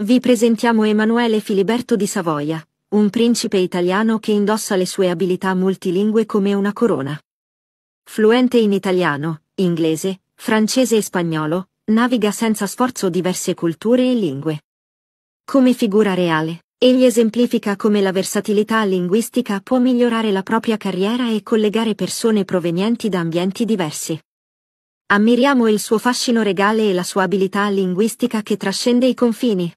Vi presentiamo Emanuele Filiberto di Savoia, un principe italiano che indossa le sue abilità multilingue come una corona. Fluente in italiano, inglese, francese e spagnolo, naviga senza sforzo diverse culture e lingue. Come figura reale, egli esemplifica come la versatilità linguistica può migliorare la propria carriera e collegare persone provenienti da ambienti diversi. Ammiriamo il suo fascino regale e la sua abilità linguistica che trascende i confini,